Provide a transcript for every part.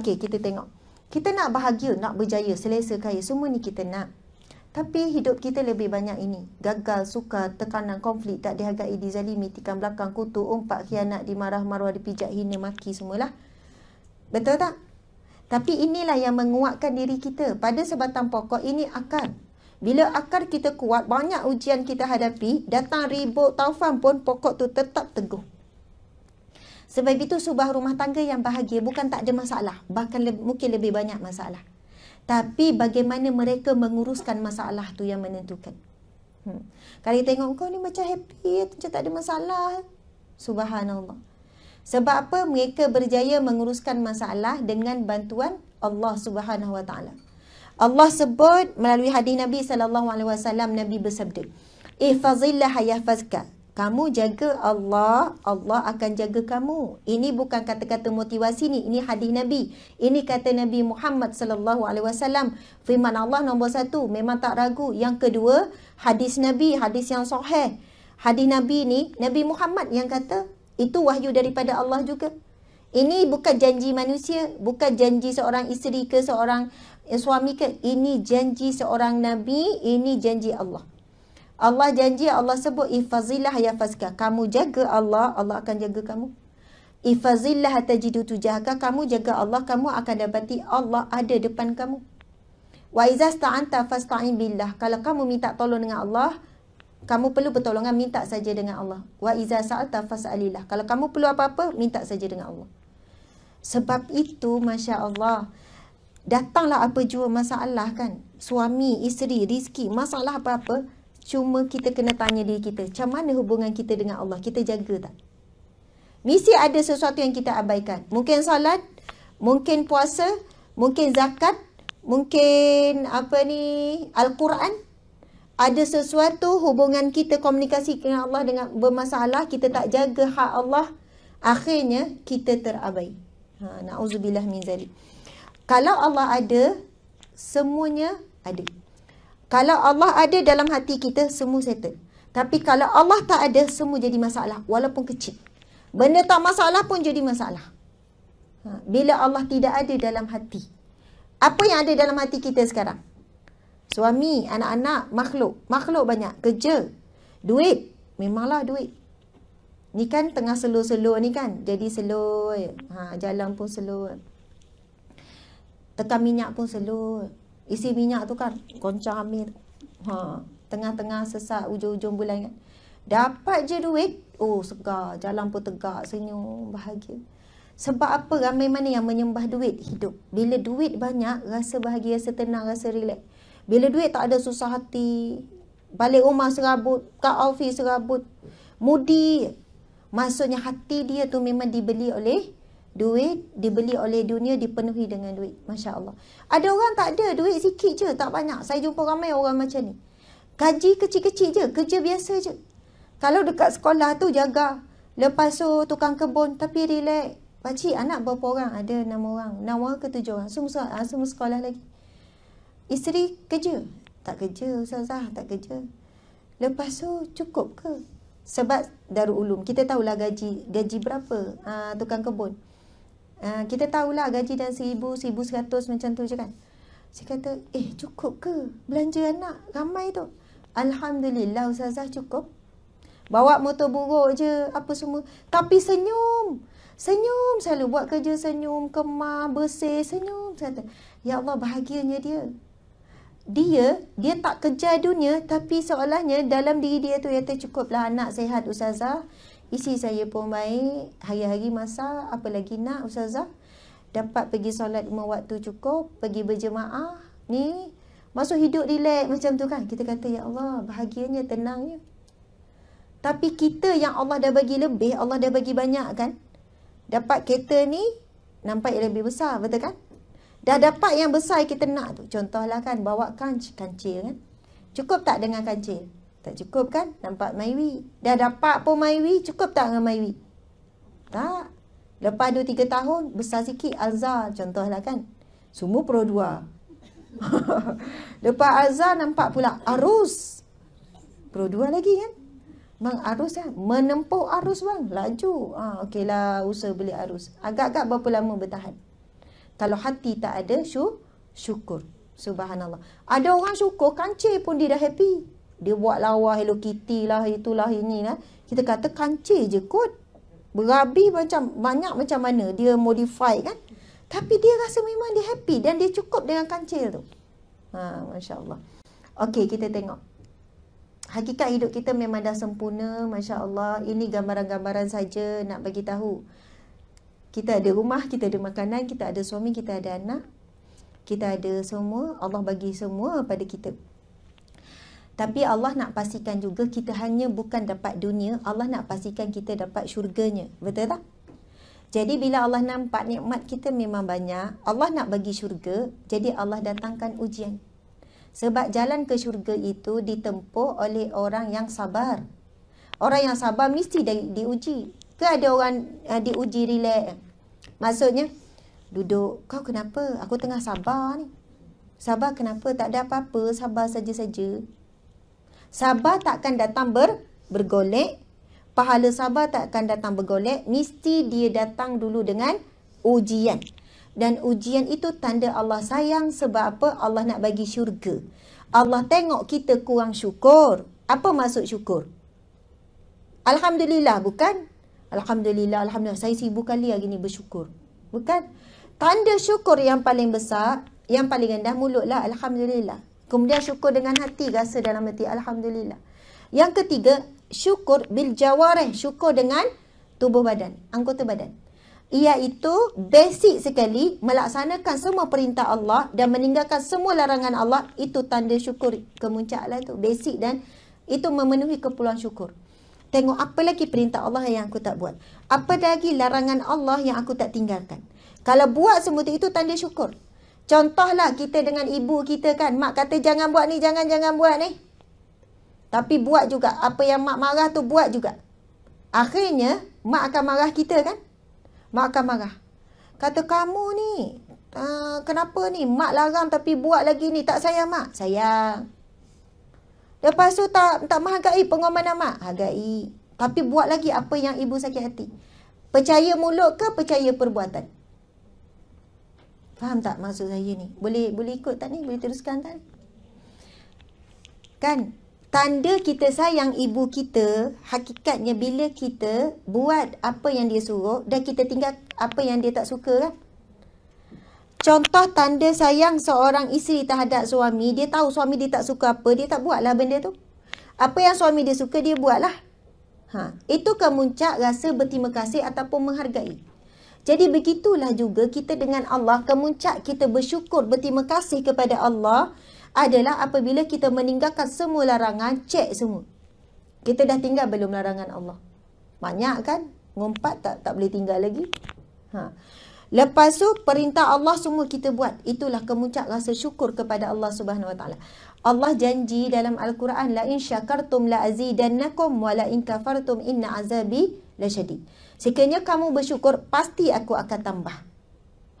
Okey, kita tengok. Kita nak bahagia, nak berjaya, selesa, kaya. Semua ni kita nak. Tapi hidup kita lebih banyak ini. Gagal, suka, tekanan, konflik, tak dihargai, dizalimi, tikam belakang, kutu, umpat, khianat, dimarah, marwah, dipijak, hina, maki, semualah. Betul tak? Tapi inilah yang menguatkan diri kita. Pada sebatang pokok, ini akar. Bila akar kita kuat, banyak ujian kita hadapi, datang ribut taufan pun pokok tu tetap teguh. Sebab itu sebuah rumah tangga yang bahagia bukan tak ada masalah, bahkan lebih, mungkin lebih banyak masalah. Tapi bagaimana mereka menguruskan masalah tu yang menentukan. Hmm. Kalau tengok kau ni macam happy, macam tak ada masalah. Subhanallah. Sebab apa mereka berjaya menguruskan masalah dengan bantuan Allah Subhanahu Wa Taala. Allah sebut melalui hadis Nabi sallallahu alaihi wasallam Nabi bersabda, "Ihfazillah yahfazka." kamu jaga Allah, Allah akan jaga kamu. Ini bukan kata-kata motivasi ni, ini hadis Nabi. Ini kata Nabi Muhammad sallallahu alaihi wasallam. Firman Allah nombor satu, memang tak ragu. Yang kedua, hadis Nabi, hadis yang sahih. Hadis Nabi ni, Nabi Muhammad yang kata, itu wahyu daripada Allah juga. Ini bukan janji manusia, bukan janji seorang isteri ke seorang suami ke. Ini janji seorang Nabi, ini janji Allah. Allah janji Allah sebut ifazillah ya yafaska. Kamu jaga Allah, Allah akan jaga kamu. Ifazillah tajidu tujahka. Kamu jaga Allah, kamu akan dapati Allah ada depan kamu. Wa iza sta'anta fasta'in billah. Kalau kamu minta tolong dengan Allah, kamu perlu pertolongan minta saja dengan Allah. Wa iza sa'alta fas'alillah. Kalau kamu perlu apa-apa, minta saja dengan Allah. Sebab itu, Masya Allah, datanglah apa jua masalah kan. Suami, isteri, rizki, masalah apa-apa, Cuma kita kena tanya diri kita, macam mana hubungan kita dengan Allah? Kita jaga tak? Mesti ada sesuatu yang kita abaikan. Mungkin salat, mungkin puasa, mungkin zakat, mungkin apa ni, Al-Quran. Ada sesuatu hubungan kita komunikasi dengan Allah dengan bermasalah, kita tak jaga hak Allah, akhirnya kita terabai. Ha, na'udzubillah min zalik. Kalau Allah ada, semuanya ada. Kalau Allah ada dalam hati kita, semua settle. Tapi kalau Allah tak ada, semua jadi masalah. Walaupun kecil. Benda tak masalah pun jadi masalah. Ha, bila Allah tidak ada dalam hati. Apa yang ada dalam hati kita sekarang? Suami, anak-anak, makhluk. Makhluk banyak. Kerja. Duit. Memanglah duit. Ni kan tengah selur-selur ni kan. Jadi selur. Ha, jalan pun selur. Tekan minyak pun selur isi minyak tu kan goncang Amir, ha tengah-tengah sesak ujung-ujung bulan kan dapat je duit oh segar jalan pun tegak senyum bahagia sebab apa ramai mana yang menyembah duit hidup bila duit banyak rasa bahagia rasa tenang rasa relax bila duit tak ada susah hati balik rumah serabut Kak Alfie serabut mudi maksudnya hati dia tu memang dibeli oleh duit dibeli oleh dunia dipenuhi dengan duit masya Allah ada orang tak ada duit sikit je tak banyak saya jumpa ramai orang macam ni gaji kecil-kecil je kerja biasa je kalau dekat sekolah tu jaga lepas tu tukang kebun tapi relax pakcik anak berapa orang ada enam orang enam orang ke tujuh orang semua, ah, semua sekolah lagi isteri kerja tak kerja usah-usah tak kerja lepas tu cukup ke sebab darul ulum kita tahulah gaji gaji berapa uh, tukang kebun Ah, kita tahulah gaji dan seribu, seribu seratus macam tu je kan. Saya kata, eh cukup ke belanja anak ramai tu? Alhamdulillah Ustazah cukup. Bawa motor buruk je, apa semua. Tapi senyum. Senyum selalu buat kerja senyum, kemar, bersih, senyum. Saya kata, Ya Allah bahagianya dia. Dia, dia tak kejar dunia tapi seolahnya dalam diri dia tu, ya kata cukuplah anak sehat Ustazah. Isi saya pun baik, hari-hari masa, apa lagi nak Ustazah? Dapat pergi solat lima waktu cukup, pergi berjemaah. Ni, masuk hidup relax macam tu kan? Kita kata, Ya Allah, bahagianya, tenangnya. Tapi kita yang Allah dah bagi lebih, Allah dah bagi banyak kan? Dapat kereta ni, nampak yang lebih besar, betul kan? Dah dapat yang besar kita nak tu. Contohlah kan, bawa kancil kancil kan? Cukup tak dengan kancil? Tak cukup kan? Nampak Maiwi. Dah dapat pun Maiwi, cukup tak dengan Maiwi? Tak. Lepas 2-3 tahun, besar sikit Alza contohlah kan. Semua pro dua. Lepas Alza nampak pula arus. Pro dua lagi kan? Bang arus kan? Menempuh arus bang. Laju. Ha, okeylah usaha beli arus. Agak-agak berapa lama bertahan? Kalau hati tak ada, syukur. Subhanallah. Ada orang syukur, kancil pun dia dah happy dia buat lawa Hello Kitty lah itulah ini lah. Kita kata kancir je kot. Berabi macam banyak macam mana dia modify kan. Tapi dia rasa memang dia happy dan dia cukup dengan kancil tu. Ha, Masya Allah. Okey, kita tengok. Hakikat hidup kita memang dah sempurna, Masya Allah. Ini gambaran-gambaran saja nak bagi tahu. Kita ada rumah, kita ada makanan, kita ada suami, kita ada anak. Kita ada semua, Allah bagi semua pada kita. Tapi Allah nak pastikan juga kita hanya bukan dapat dunia, Allah nak pastikan kita dapat syurganya. Betul tak? Jadi bila Allah nampak nikmat kita memang banyak, Allah nak bagi syurga, jadi Allah datangkan ujian. Sebab jalan ke syurga itu ditempuh oleh orang yang sabar. Orang yang sabar mesti di, diuji. Ke ada orang uh, diuji relax? Maksudnya, duduk, kau kenapa? Aku tengah sabar ni. Sabar kenapa? Tak ada apa-apa, sabar saja-saja. Sabar takkan datang ber, bergolek. Pahala sabar takkan datang bergolek. Mesti dia datang dulu dengan ujian. Dan ujian itu tanda Allah sayang sebab apa Allah nak bagi syurga. Allah tengok kita kurang syukur. Apa maksud syukur? Alhamdulillah bukan? Alhamdulillah, Alhamdulillah. Saya sibuk kali hari ni bersyukur. Bukan? Tanda syukur yang paling besar, yang paling rendah mulutlah Alhamdulillah. Kemudian syukur dengan hati, rasa dalam hati. Alhamdulillah. Yang ketiga, syukur bil jawareh. Syukur dengan tubuh badan, anggota badan. Ia itu basic sekali melaksanakan semua perintah Allah dan meninggalkan semua larangan Allah. Itu tanda syukur Kemuncaklah itu. Basic dan itu memenuhi kepulauan syukur. Tengok apa lagi perintah Allah yang aku tak buat. Apa lagi larangan Allah yang aku tak tinggalkan. Kalau buat semua itu, itu tanda syukur. Contohlah kita dengan ibu kita kan. Mak kata jangan buat ni, jangan, jangan buat ni. Tapi buat juga. Apa yang mak marah tu buat juga. Akhirnya, mak akan marah kita kan. Mak akan marah. Kata kamu ni, uh, kenapa ni? Mak larang tapi buat lagi ni. Tak sayang mak? Sayang. Lepas tu tak, tak menghargai pengomanan mak? Hargai. Tapi buat lagi apa yang ibu sakit hati. Percaya mulut ke percaya perbuatan? Faham tak maksud saya ni? Boleh boleh ikut tak ni? Boleh teruskan kan? Kan? Tanda kita sayang ibu kita, hakikatnya bila kita buat apa yang dia suruh dan kita tinggal apa yang dia tak suka kan? Contoh tanda sayang seorang isteri terhadap suami, dia tahu suami dia tak suka apa, dia tak buatlah benda tu. Apa yang suami dia suka, dia buatlah. Ha, itu kemuncak rasa berterima kasih ataupun menghargai. Jadi begitulah juga kita dengan Allah kemuncak kita bersyukur berterima kasih kepada Allah adalah apabila kita meninggalkan semua larangan, cek semua. Kita dah tinggal belum larangan Allah? Banyak kan? Ngumpat tak tak boleh tinggal lagi. Ha. Lepas tu perintah Allah semua kita buat. Itulah kemuncak rasa syukur kepada Allah Subhanahu Wa Taala. Allah janji dalam Al-Quran la in syakartum la azidannakum wa la in kafartum inna azabi lasyadid. Sekiranya kamu bersyukur, pasti aku akan tambah.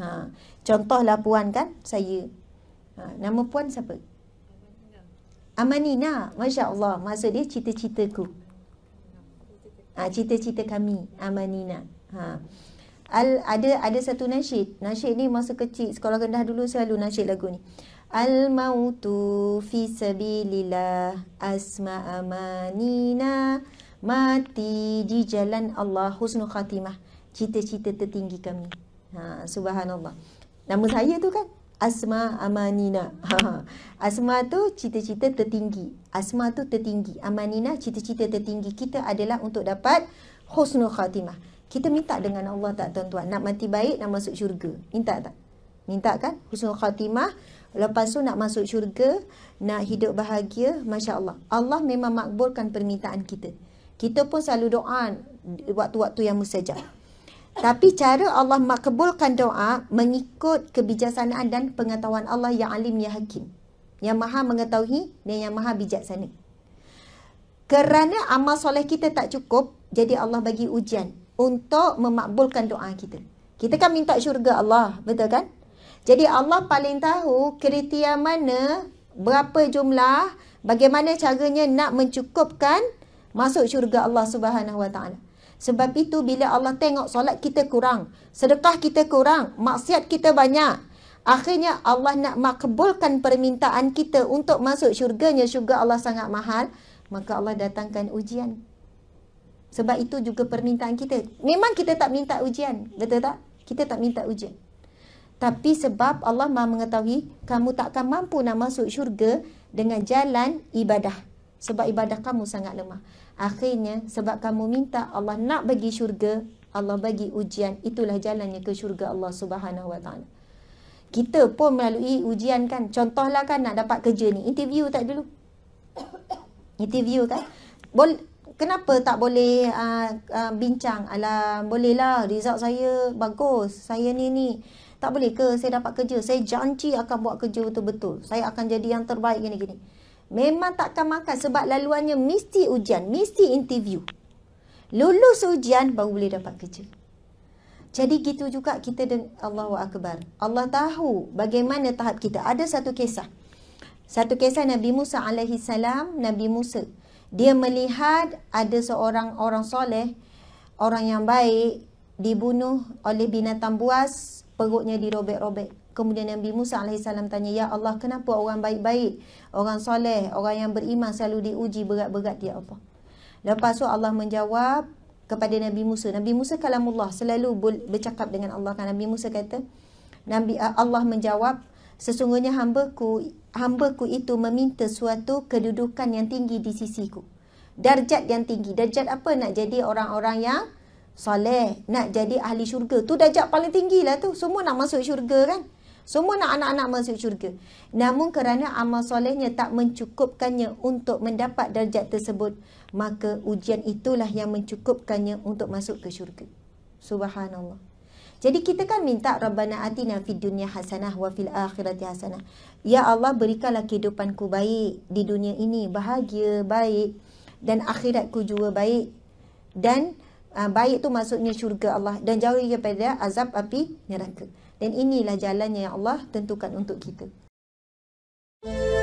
Ha. Contohlah puan kan, saya. Ha. Nama puan siapa? Amanina. Masya Allah. Maksud dia cita-citaku. Ha. Cita-cita kami. Amanina. Ha. Al, ada ada satu nasyid. Nasyid ni masa kecil. Sekolah rendah dulu selalu nasyid lagu ni. Al-mautu fi Al-mautu fi sabilillah asma amanina mati di jalan Allah husnul khatimah cita-cita tertinggi kami ha subhanallah nama saya tu kan Asma Amanina. Asma tu cita-cita tertinggi. Asma tu tertinggi. Amanina cita-cita tertinggi kita adalah untuk dapat husnul khatimah. Kita minta dengan Allah tak tuan-tuan. Nak mati baik, nak masuk syurga. Minta tak? Minta kan? Husnul khatimah. Lepas tu nak masuk syurga, nak hidup bahagia. Masya Allah. Allah memang makbulkan permintaan kita. Kita pun selalu doa waktu-waktu yang musajab. Tapi cara Allah makbulkan doa mengikut kebijaksanaan dan pengetahuan Allah yang alim, yang hakim. Yang maha mengetahui dan yang maha bijaksana. Kerana amal soleh kita tak cukup, jadi Allah bagi ujian untuk memakbulkan doa kita. Kita kan minta syurga Allah, betul kan? Jadi Allah paling tahu kriteria mana, berapa jumlah, bagaimana caranya nak mencukupkan masuk syurga Allah Subhanahu Wa Taala. Sebab itu bila Allah tengok solat kita kurang, sedekah kita kurang, maksiat kita banyak, akhirnya Allah nak makbulkan permintaan kita untuk masuk syurganya syurga Allah sangat mahal, maka Allah datangkan ujian. Sebab itu juga permintaan kita. Memang kita tak minta ujian, betul tak? Kita tak minta ujian. Tapi sebab Allah Maha mengetahui kamu takkan mampu nak masuk syurga dengan jalan ibadah. Sebab ibadah kamu sangat lemah. Akhirnya sebab kamu minta Allah nak bagi syurga, Allah bagi ujian, itulah jalannya ke syurga Allah Subhanahu Wa Taala. Kita pun melalui ujian kan. Contohlah kan nak dapat kerja ni, interview tak dulu. interview kan. Bol kenapa tak boleh uh, uh, bincang ala bolehlah result saya bagus. Saya ni ni tak boleh ke saya dapat kerja? Saya janji akan buat kerja betul-betul. Saya akan jadi yang terbaik gini-gini memang takkan makan sebab laluannya mesti ujian, mesti interview. Lulus ujian baru boleh dapat kerja. Jadi gitu juga kita dengan Allahu Akbar. Allah tahu bagaimana tahap kita. Ada satu kisah. Satu kisah Nabi Musa alaihi salam, Nabi Musa. Dia melihat ada seorang orang soleh, orang yang baik dibunuh oleh binatang buas perutnya dirobek-robek. Kemudian Nabi Musa AS tanya, Ya Allah, kenapa orang baik-baik, orang soleh, orang yang beriman selalu diuji berat-berat, dia Allah. Lepas tu Allah menjawab kepada Nabi Musa. Nabi Musa kalamullah selalu bercakap dengan Allah. Kan Nabi Musa kata, Nabi Allah menjawab, Sesungguhnya hamba ku, hamba ku itu meminta suatu kedudukan yang tinggi di sisiku. Darjat yang tinggi. Darjat apa? Nak jadi orang-orang yang soleh, nak jadi ahli syurga. Tu dajak paling tinggi lah tu. Semua nak masuk syurga kan? Semua nak anak-anak masuk syurga. Namun kerana amal solehnya tak mencukupkannya untuk mendapat darjat tersebut, maka ujian itulah yang mencukupkannya untuk masuk ke syurga. Subhanallah. Jadi kita kan minta Rabbana atina fid dunya hasanah wa fil akhirati hasanah. Ya Allah berikanlah kehidupanku baik di dunia ini, bahagia, baik dan akhiratku juga baik. Dan Ah, baik tu maksudnya syurga Allah dan jauhi daripada azab api neraka. Dan inilah jalannya yang Allah tentukan untuk kita. Yeah.